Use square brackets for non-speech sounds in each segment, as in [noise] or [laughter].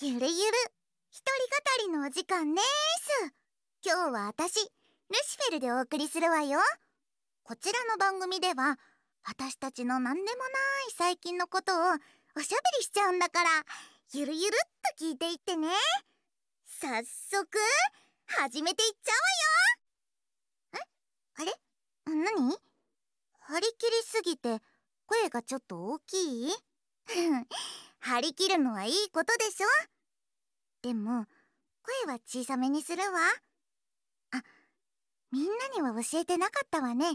ゆるゆる一人語りのお時間ねーす今日は私ルシフェルでお送りするわよこちらの番組では私たちの何でもない最近のことをおしゃべりしちゃうんだからゆるゆるっと聞いていってね早速始めていっちゃうわよえあれ何張り切りすぎて声がちょっと大きい張り切るのはいいことでしょでも声は小さめにするわあみんなには教えてなかったわね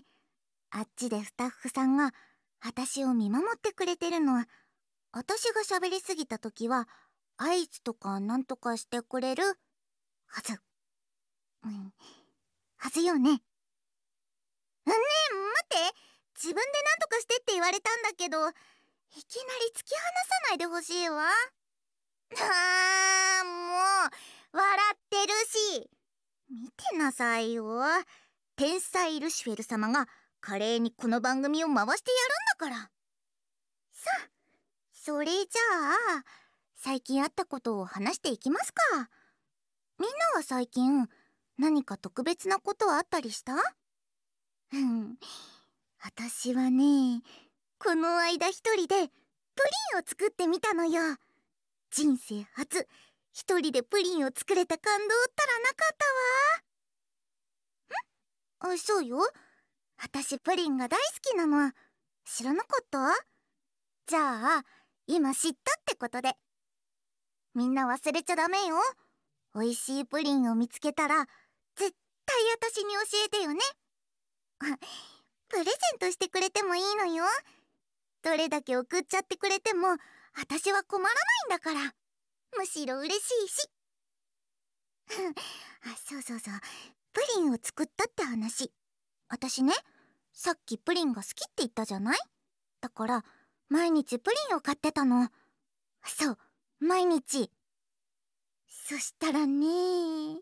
あっちでスタッフさんが私を見守ってくれてるの私が喋りすぎた時は合図とかなんとかしてくれるはずうんはずよねねえ待って自分で何とかしてって言われたんだけどいきなり突き放さないでほしいわ [laughs] あーもう笑ってるし見てなさいよ天才ルシフェル様が華麗にこの番組を回してやるんだからさあそれじゃあ最近あったことを話していきますかみんなは最近何か特別なことはあったりしたうん私はねこの間一人でプリンを作ってみたのよ人生初一人でプリンを作れた感動ったらなかったわんあそうよ私プリンが大好きなの知らなかったじゃあ今知ったってことでみんな忘れちゃダメよ美味しいプリンを見つけたら絶対私に教えてよねプレゼントしてくれてもいいのよどれだけ送っちゃってくれても私は困らないんだからむしろ嬉しいし [laughs] あそうそうそうプリンを作ったって話私ねさっきプリンが好きって言ったじゃないだから毎日プリンを買ってたのそう毎日そしたらね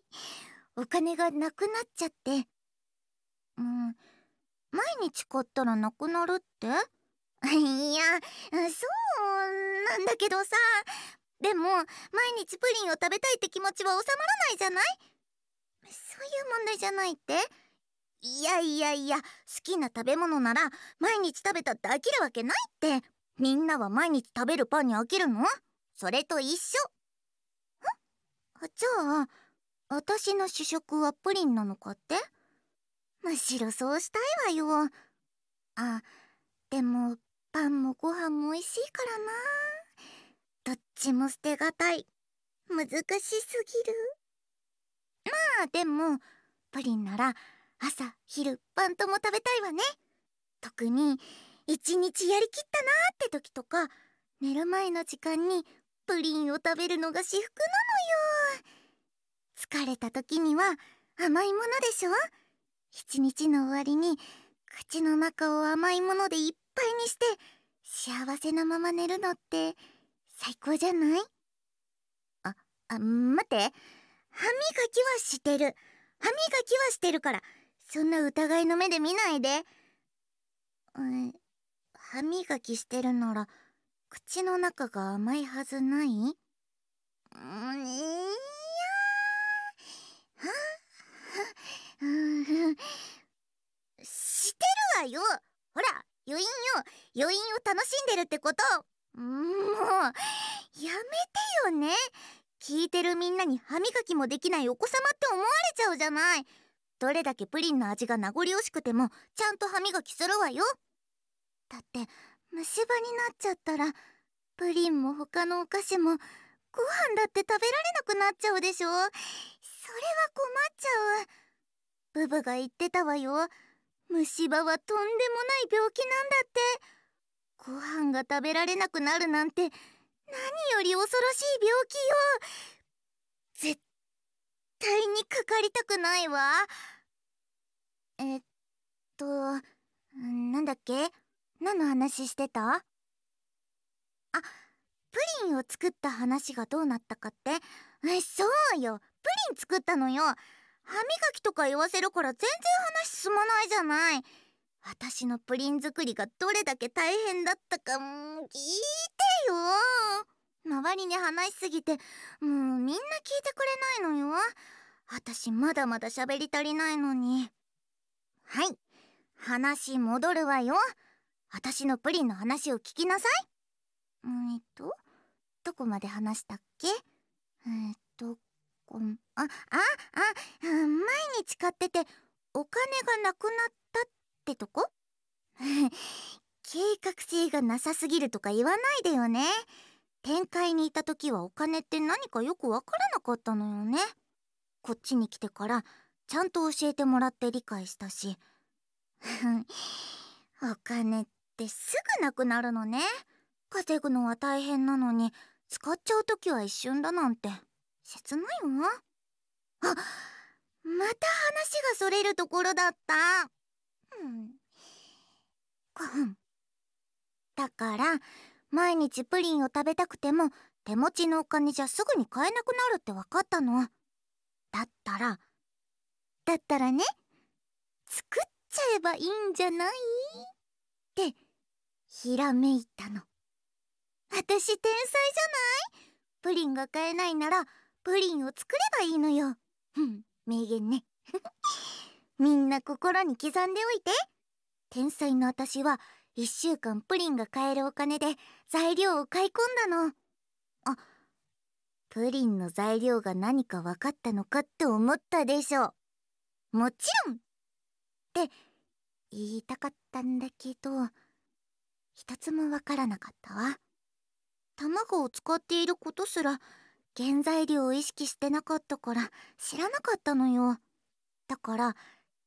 お金がなくなっちゃってうん毎日買ったらなくなるっていやそうなんだけどさでも毎日プリンを食べたいって気持ちは収まらないじゃないそういう問題じゃないっていやいやいや好きな食べ物なら毎日食べたって飽きるわけないってみんなは毎日食べるパンに飽きるのそれと一緒んじゃあ私の主食はプリンなのかってむしろそうしたいわよあでもパンもご飯も美味しいからなどっちも捨てがたい難しすぎるまあでもプリンなら朝昼晩とも食べたいわね特に一日やりきったなーって時とか寝る前の時間にプリンを食べるのが至福なのよ疲れた時には甘いものでしょ一日の終わりに口の中を甘いものでいっぱいにして幸せなまま寝るのって最高じゃないあ、あ、待って歯磨きはしてる歯磨きはしてるからそんな疑いの目で見ないで、うん、歯磨きしてるなら口の中が甘いはずないうんいやーしてるわよほら余韻を余韻を楽しんでるってこともうやめてよね聞いてるみんなに歯磨きもできないお子様って思われちゃうじゃないどれだけプリンの味が名残惜しくてもちゃんと歯磨きするわよだって虫歯になっちゃったらプリンも他のお菓子もご飯だって食べられなくなっちゃうでしょそれは困っちゃうブブが言ってたわよ虫歯はとんでもない病気なんだってご飯が食べられなくなるなんて何より恐ろしい病気よ絶対にかかりたくないわえっとなんだっけ何の話してたあプリンを作った話がどうなったかってそうよプリン作ったのよ歯磨きとか言わせるから全然話進まないじゃない私のプリン作りがどれだけ大変だったかもう聞いてよ周りに話しすぎてもうみんな聞いてくれないのよ私まだまだ喋り足りないのにはい話戻るわよ私のプリンの話を聞きなさいえっとどこまで話したっけえっとこんあああ毎に買っててお金がなくなったってとこ [laughs] 計画性がなさすぎるとか言わないでよね展開にいた時はお金って何かよく分からなかったのよねこっちに来てからちゃんと教えてもらって理解したし [laughs] お金ってすぐなくなるのね稼ぐのは大変なのに使っちゃう時は一瞬だなんて。切ないわあまた話がそれるところだった、うん、だから毎日プリンを食べたくても手持ちのお金じゃすぐに買えなくなるって分かったのだったらだったらね作っちゃえばいいんじゃないってひらめいたの私天才じゃないプリンが買えないならプリンを作ればいいのよ。名言ね。[laughs] みんな心に刻んでおいて。天才の私は1週間プリンが買えるお金で材料を買い込んだの。あ、プリンの材料が何か分かったのかって思ったでしょう。もちろんって言いたかったんだけど、一つも分からなかったわ。卵を使っていることすら原材料を意識してなかったから知らなかったのよだから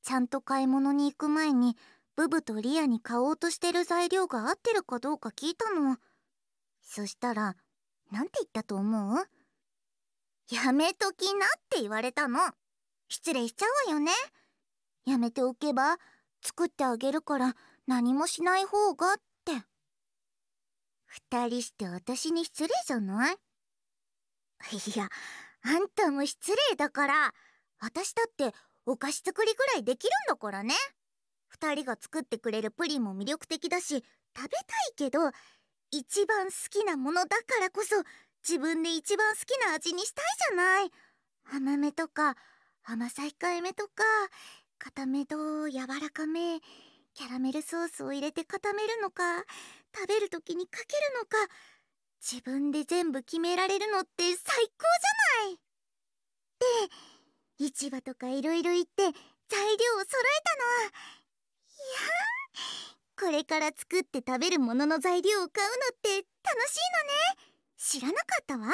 ちゃんと買い物に行く前にブブとリアに買おうとしてる材料が合ってるかどうか聞いたのそしたらなんて言ったと思うやめときなって言われたの失礼しちゃうわよねやめておけば作ってあげるから何もしない方がって2人して私に失礼じゃない [laughs] いやあんたも失礼だから私だってお菓子作りぐらいできるんだからね2人が作ってくれるプリンも魅力的だし食べたいけど一番好きなものだからこそ自分で一番好きな味にしたいじゃない甘めとか甘さ控えめとか固めと柔らかめキャラメルソースを入れて固めるのか食べる時にかけるのか自分で全部決められるのって最高じゃないで市場とかいろいろ行って材料を揃えたのいやこれから作って食べるものの材料を買うのって楽しいのね知らなかったわ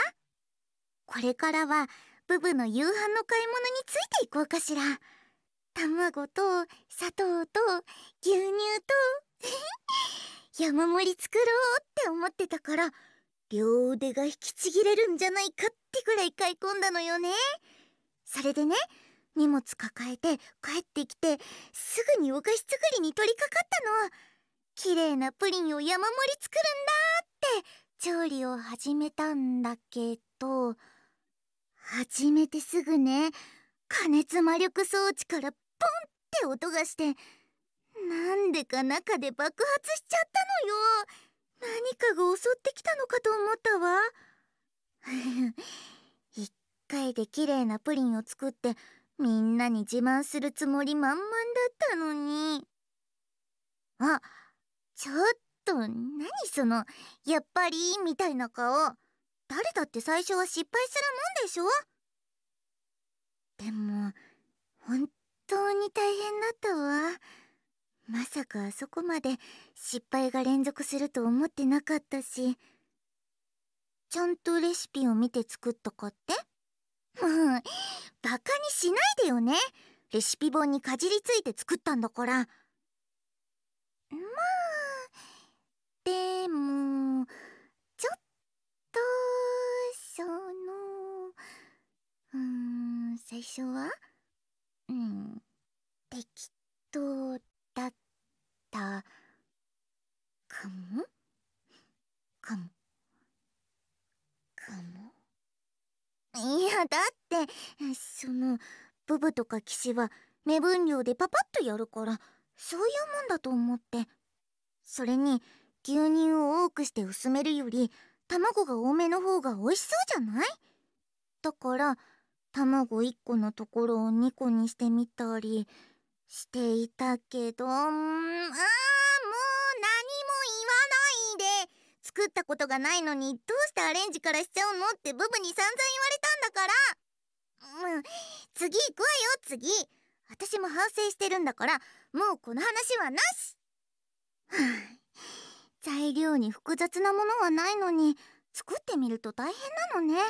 これからはブブの夕飯の買い物についていこうかしら卵と砂糖と牛乳と [laughs] 山盛り作ろうって思ってたから両腕が引きちぎれるんじゃないかってぐらい買い込んだのよねそれでね荷物抱えて帰ってきてすぐにお菓子作りに取り掛かったの綺麗なプリンを山盛り作るんだって調理を始めたんだけど始めてすぐね加熱魔力装置からポンって音がしてなんでか中で爆発しちゃったのよ何かが襲ってきたのかと思ったわ [laughs] 一回で綺麗なプリンを作ってみんなに自慢するつもり満々だったのにあちょっと何その「やっぱり」みたいな顔誰だって最初は失敗するもんでしょでも本当に大変だったわ。まさかあそこまで失敗が連続すると思ってなかったしちゃんとレシピを見て作ったかってもう [laughs] バカにしないでよねレシピ本にかじりついて作ったんだからまあでもちょっとそのうん最初はうん適当だったかもかもかもいやだってそのブブとか騎士は目分量でパパッとやるからそういうもんだと思ってそれに牛乳を多くして薄めるより卵が多めの方が美味しそうじゃないだから卵1個のところを2個にしてみたり。していたけどあーもう何も言わないで作ったことがないのにどうしてアレンジからしちゃうのってブブに散々言われたんだからうん次行くわよ次私も反省してるんだからもうこの話はなし [sighs] 材料に複雑なものはないのに作ってみると大変なのね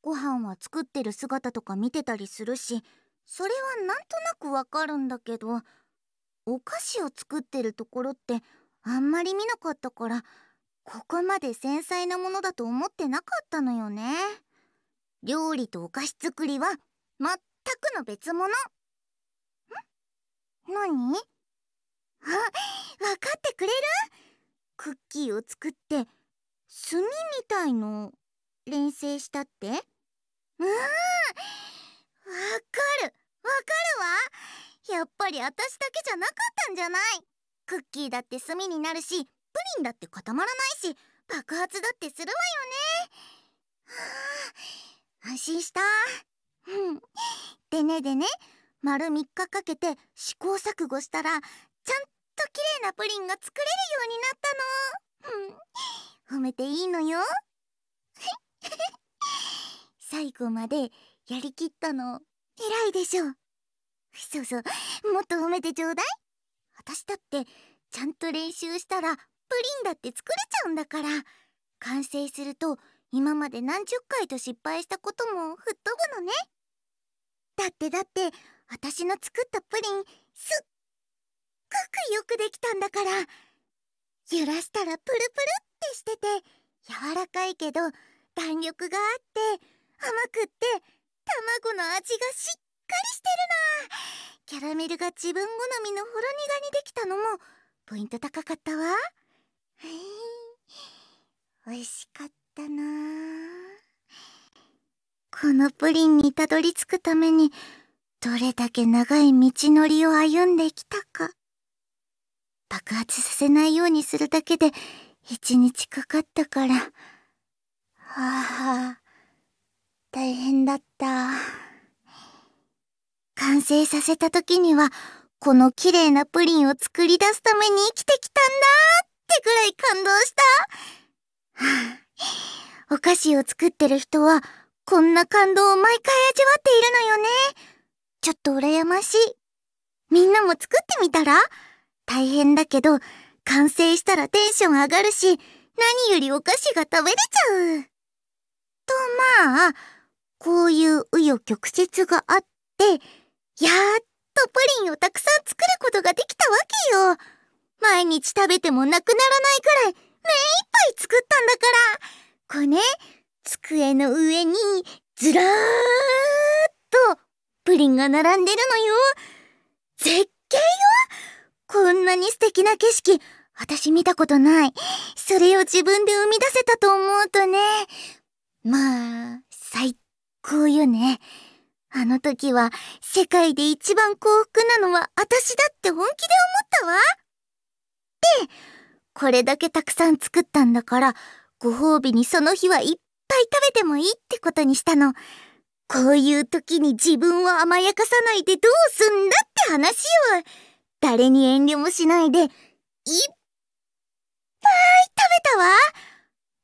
ご飯は作ってる姿とか見てたりするしそれはなんとなくわかるんだけどお菓子を作ってるところってあんまり見なかったからここまで繊細なものだと思ってなかったのよね料理とお菓子作りは全くの別物ん何あわかってくれるクッキーを作って炭みたいのを練成したってうんるわやっぱり私だけじゃなかったんじゃないクッキーだって炭になるしプリンだって固まらないし爆発だってするわよねはあ安心したうんでねでね丸3日かけて試行錯誤したらちゃんと綺麗なプリンが作れるようになったの、褒めていいのよ [laughs] 最後までやりきったの偉いでしょうそうそうもっと褒めてちょうだい私だってちゃんと練習したらプリンだって作れちゃうんだから完成すると今まで何十回と失敗したことも吹っ飛ぶのねだってだって私の作ったプリンすっごくよくできたんだから揺らしたらプルプルってしてて柔らかいけど弾力があって甘くって卵の味がしっかりしてるなキャラメルが自分好みのほろ苦にできたのもポイント高かったわい美味しかったなこのプリンにたどり着くためにどれだけ長い道のりを歩んできたか爆発させないようにするだけで一日かかったからはあ大変だった。完成させた時には、この綺麗なプリンを作り出すために生きてきたんだってぐらい感動した。お菓子を作ってる人は、こんな感動を毎回味わっているのよね。ちょっと羨ましい。みんなも作ってみたら大変だけど、完成したらテンション上がるし、何よりお菓子が食べれちゃう。と、まあ、こういう紆余曲折があって、やっとプリンをたくさん作ることができたわけよ。毎日食べてもなくならないくらい目いっぱい作ったんだから。これね、机の上にずらーっとプリンが並んでるのよ。絶景よこんなに素敵な景色、私見たことない。それを自分で生み出せたと思うとね、まあ、最こういうね。あの時は世界で一番幸福なのは私だって本気で思ったわ。で、これだけたくさん作ったんだから、ご褒美にその日はいっぱい食べてもいいってことにしたの。こういう時に自分を甘やかさないでどうすんだって話よ。誰に遠慮もしないで、いっぱい食べたわ。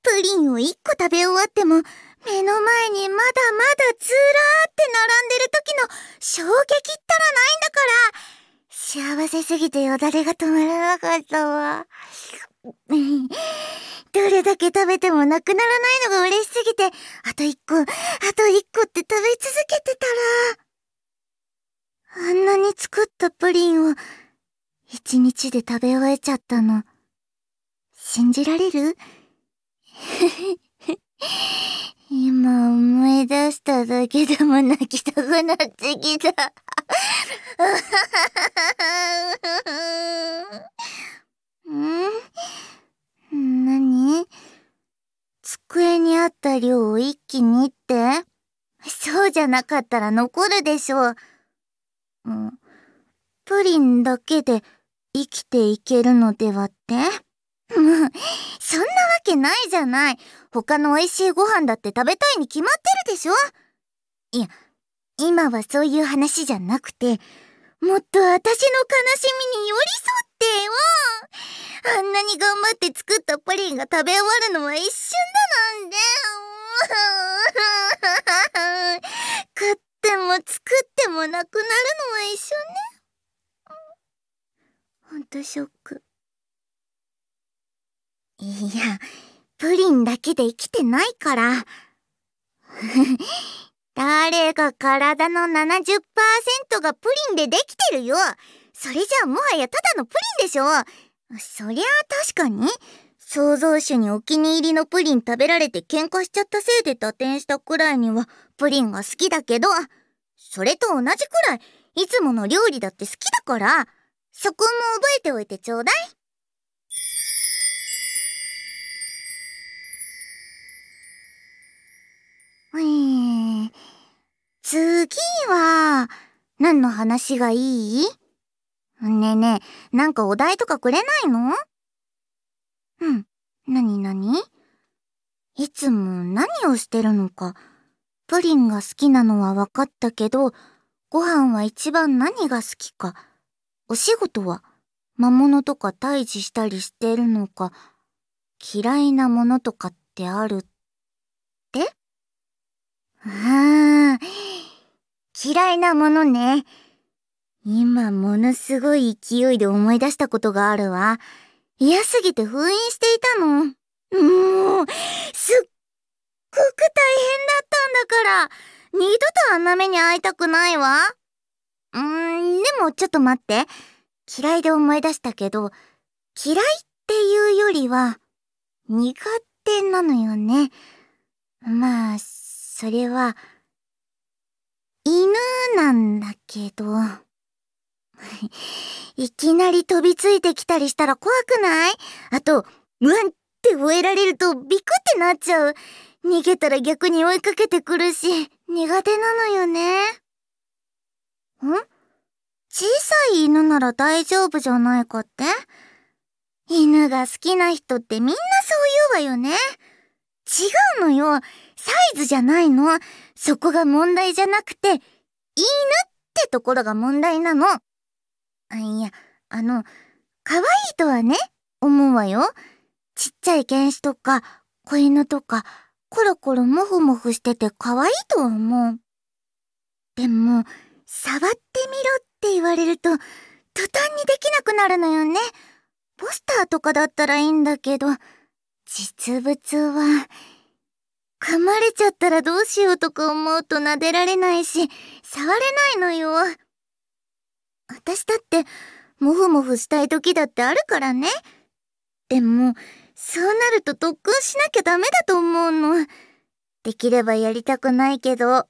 プリンを1個食べ終わっても、目の前にまだまだずらーって並んでる時の衝撃ったらないんだから幸せすぎてよだれが止まらなかったわ。[laughs] どれだけ食べてもなくならないのが嬉しすぎて、あと一個、あと一個って食べ続けてたら。あんなに作ったプリンを、一日で食べ終えちゃったの。信じられるけでも泣きたくなってきた。ん何机にあった量を一気にってそうじゃなかったら残るでしょう。プリンだけで生きていけるのではってもう、そんなわけないじゃない。他の美味しいご飯だって食べたいに決まってるでしょいや今はそういう話じゃなくてもっと私の悲しみに寄り添ってよあんなに頑張って作ったプリンが食べ終わるのは一瞬だなんで食っても作ってもなくなるのは一緒ねほんとショックいやプリンだけで生きてないから誰が体の70%がプリンでできてるよそれじゃあもはやただのプリンでしょそりゃあ確かに創造主にお気に入りのプリン食べられて喧嘩しちゃったせいで打点したくらいにはプリンが好きだけどそれと同じくらいいつもの料理だって好きだからそこも覚えておいてちょうだい。次は、何の話がいいねえねえ、なんかお題とかくれないのうん、なになにいつも何をしてるのか。プリンが好きなのは分かったけど、ご飯は一番何が好きか。お仕事は魔物とか退治したりしてるのか、嫌いなものとかってあるああ、嫌いなものね。今ものすごい勢いで思い出したことがあるわ。嫌すぎて封印していたの。もう、すっごく大変だったんだから、二度とあんな目に会いたくないわ。うーん、でもちょっと待って。嫌いで思い出したけど、嫌いっていうよりは、苦手なのよね。まあ、それは、犬なんだけど。[laughs] いきなり飛びついてきたりしたら怖くないあと、うわんって吠えられるとビクってなっちゃう。逃げたら逆に追いかけてくるし、苦手なのよね。ん小さい犬なら大丈夫じゃないかって犬が好きな人ってみんなそう言うわよね。違うのよ。サイズじゃないの。そこが問題じゃなくて、犬ってところが問題なの。いや、あの、可愛いとはね、思うわよ。ちっちゃい犬種とか、子犬とか、コロコロモフモフしてて可愛いとは思う。でも、触ってみろって言われると、途端にできなくなるのよね。ポスターとかだったらいいんだけど、実物は、噛まれちゃったらどうしようとか思うと撫でられないし、触れないのよ。私だって、もふもふしたい時だってあるからね。でも、そうなると特訓しなきゃダメだと思うの。できればやりたくないけど。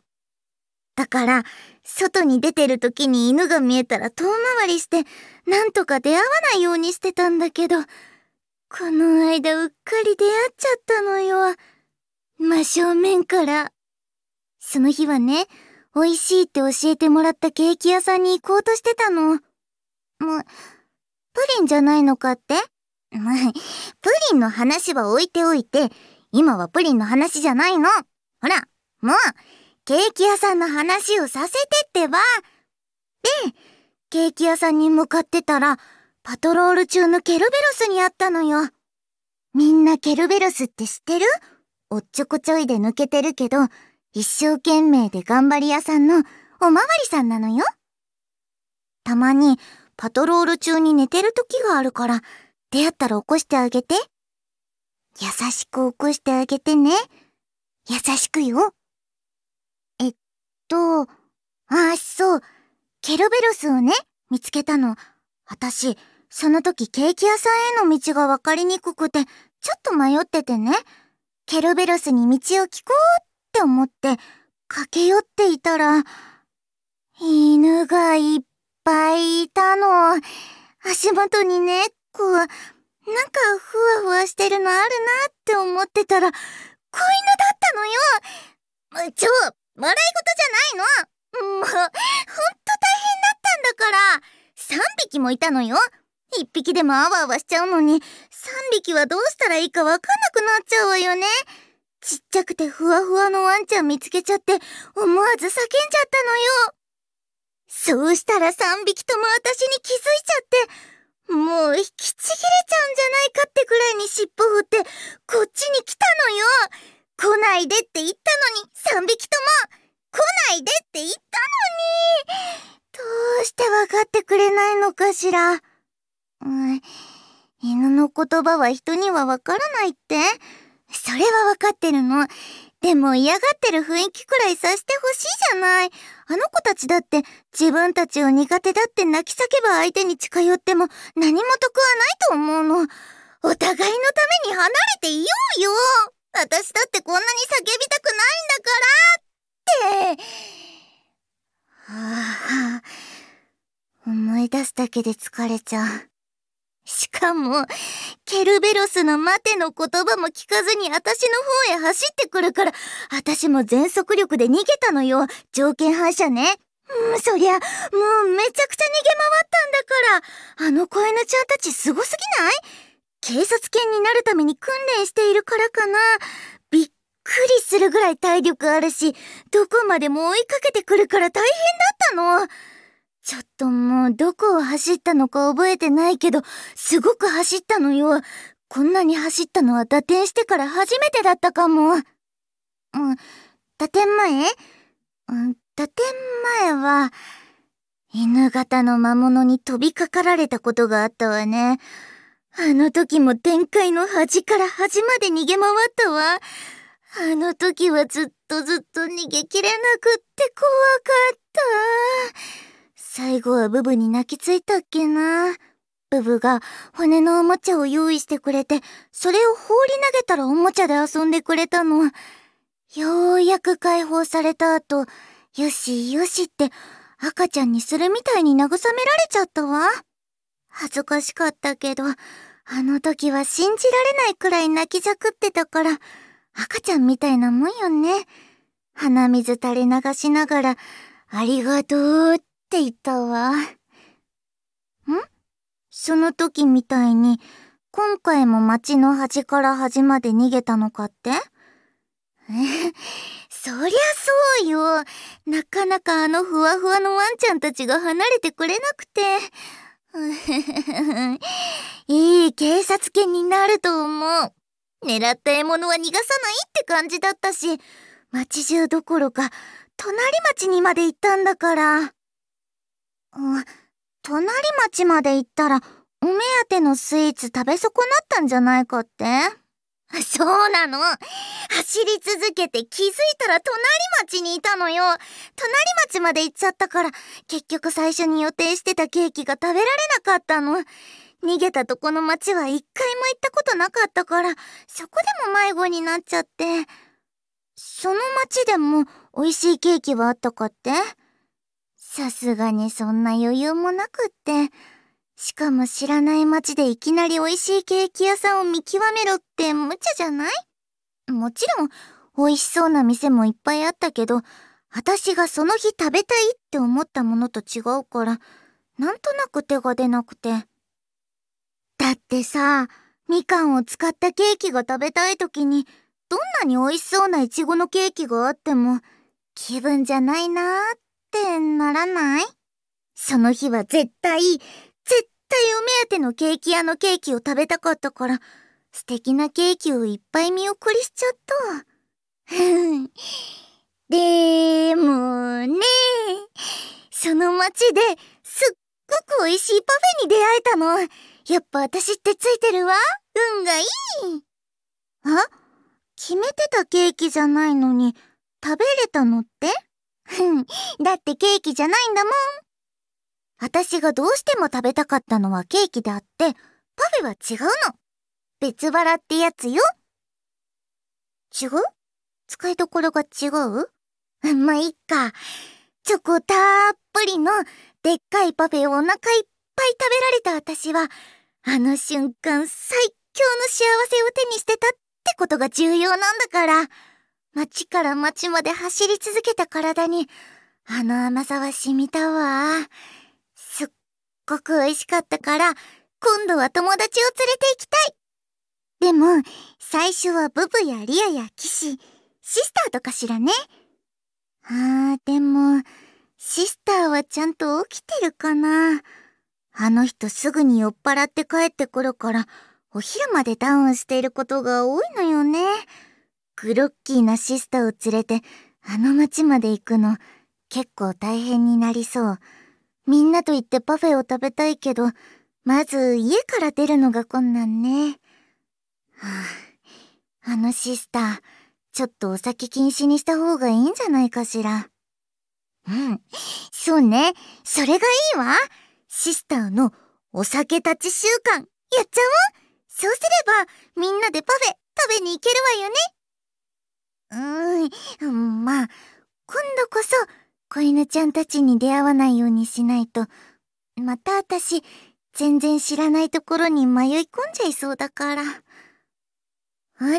だから、外に出てる時に犬が見えたら遠回りして、なんとか出会わないようにしてたんだけど、この間うっかり出会っちゃったのよ。真正面から。その日はね、美味しいって教えてもらったケーキ屋さんに行こうとしてたの。もう、プリンじゃないのかってまあ、プリンの話は置いておいて、今はプリンの話じゃないの。ほら、もう、ケーキ屋さんの話をさせてってば。で、ケーキ屋さんに向かってたら、パトロール中のケルベロスに会ったのよ。みんなケルベロスって知ってるおっちょこちょいで抜けてるけど、一生懸命で頑張り屋さんのおまわりさんなのよ。たまにパトロール中に寝てる時があるから、出会ったら起こしてあげて。優しく起こしてあげてね。優しくよ。えっと、ああ、そう。ケルベロスをね、見つけたの。私、その時ケーキ屋さんへの道がわかりにくくて、ちょっと迷っててね。ケルベロスに道を聞こうって思って駆け寄っていたら、犬がいっぱいいたの。足元に猫、なんかふわふわしてるのあるなって思ってたら、子犬だったのよちょ、笑い事じゃないのもう、ほんと大変だったんだから、3匹もいたのよ一匹でもあわあわしちゃうのに、三匹はどうしたらいいかわかんなくなっちゃうわよね。ちっちゃくてふわふわのワンちゃん見つけちゃって、思わず叫んじゃったのよ。そうしたら三匹とも私に気づいちゃって、もう引きちぎれちゃうんじゃないかってくらいに尻尾振って、こっちに来たのよ来ないでって言ったのに、三匹とも来ないでって言ったのにどうしてわかってくれないのかしら。犬の言葉は人にはわからないってそれはわかってるの。でも嫌がってる雰囲気くらいさせてほしいじゃない。あの子たちだって自分たちを苦手だって泣き叫ば相手に近寄っても何も得はないと思うの。お互いのために離れていようよ私だってこんなに叫びたくないんだからって。はあ、思い出すだけで疲れちゃう。しかも、ケルベロスの待ての言葉も聞かずに私の方へ走ってくるから、私も全速力で逃げたのよ。条件反射ね。うん、そりゃ、もうめちゃくちゃ逃げ回ったんだから。あの子犬ちゃんたちすごすぎない警察犬になるために訓練しているからかな。びっくりするぐらい体力あるし、どこまでも追いかけてくるから大変だったの。ちょっともうどこを走ったのか覚えてないけど、すごく走ったのよ。こんなに走ったのは打点してから初めてだったかも。うん、打点前うん、打点前は、犬型の魔物に飛びかかられたことがあったわね。あの時も天界の端から端まで逃げ回ったわ。あの時はずっとずっと逃げきれなくって怖かった。最後はブブに泣きついたっけな。ブブが骨のおもちゃを用意してくれて、それを放り投げたらおもちゃで遊んでくれたの。ようやく解放された後、よしよしって赤ちゃんにするみたいに慰められちゃったわ。恥ずかしかったけど、あの時は信じられないくらい泣きじゃくってたから、赤ちゃんみたいなもんよね。鼻水垂れ流しながら、ありがとうってっていたわ。んその時みたいに、今回も町の端から端まで逃げたのかって [laughs] そりゃそうよ。なかなかあのふわふわのワンちゃんたちが離れてくれなくて。[laughs] いい警察犬になると思う。狙った獲物は逃がさないって感じだったし、街中どころか、隣町にまで行ったんだから。うん、隣町まで行ったらお目当てのスイーツ食べ損なったんじゃないかって [laughs] そうなの。走り続けて気づいたら隣町にいたのよ。隣町まで行っちゃったから、結局最初に予定してたケーキが食べられなかったの。逃げたとこの町は一回も行ったことなかったから、そこでも迷子になっちゃって。その町でも美味しいケーキはあったかってさすがにそんな余裕もなくって。しかも知らない街でいきなり美味しいケーキ屋さんを見極めろって無茶じゃないもちろん、美味しそうな店もいっぱいあったけど、私がその日食べたいって思ったものと違うから、なんとなく手が出なくて。だってさ、みかんを使ったケーキが食べたい時に、どんなに美味しそうなイチゴのケーキがあっても、気分じゃないなーっってならないその日は絶対、絶対お目当てのケーキ屋のケーキを食べたかったから、素敵なケーキをいっぱい見送りしちゃった。[laughs] でもね、その街ですっごく美味しいパフェに出会えたの。やっぱ私ってついてるわ。運がいい。あ決めてたケーキじゃないのに、食べれたのってだってケーキじゃないんだもん。私がどうしても食べたかったのはケーキであって、パフェは違うの。別腹ってやつよ。違う使いどころが違う [laughs] まあ、いっか。チョコたっぷりのでっかいパフェをお腹いっぱい食べられた私は、あの瞬間最強の幸せを手にしてたってことが重要なんだから。町から町まで走り続けた体に、あの甘さは染みたわ。すっごく美味しかったから、今度は友達を連れて行きたいでも、最初はブブやリアや騎士、シスターとかしらね。ああ、でも、シスターはちゃんと起きてるかな。あの人すぐに酔っ払って帰ってくるから、お昼までダウンしていることが多いのよね。グロッキーなシスターを連れてあの町まで行くの結構大変になりそう。みんなと行ってパフェを食べたいけど、まず家から出るのが困難ね。はあ、あのシスター、ちょっとお酒禁止にした方がいいんじゃないかしら。うん、そうね。それがいいわ。シスターのお酒たち習慣、やっちゃおうそうすれば、みんなでパフェ食べに行けるわよね。うーん、まあ、今度こそ、子犬ちゃんたちに出会わないようにしないと、また私、全然知らないところに迷い込んじゃいそうだから。あれもうこんな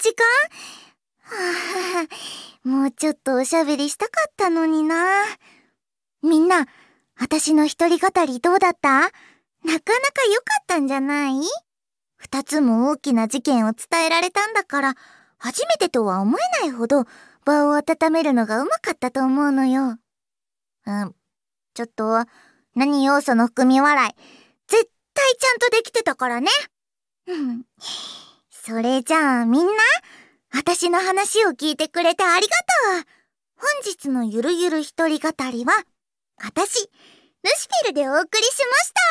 時間はもうちょっとおしゃべりしたかったのにな。みんな、私の一人語りどうだったなかなか良かったんじゃない二つも大きな事件を伝えられたんだから、初めてとは思えないほど場を温めるのがうまかったと思うのよ。うん、ちょっと、何要素の含み笑い、絶対ちゃんとできてたからね。うん。それじゃあみんな、私の話を聞いてくれてありがとう。本日のゆるゆる一人語りは、私、ルシフィルでお送りしました。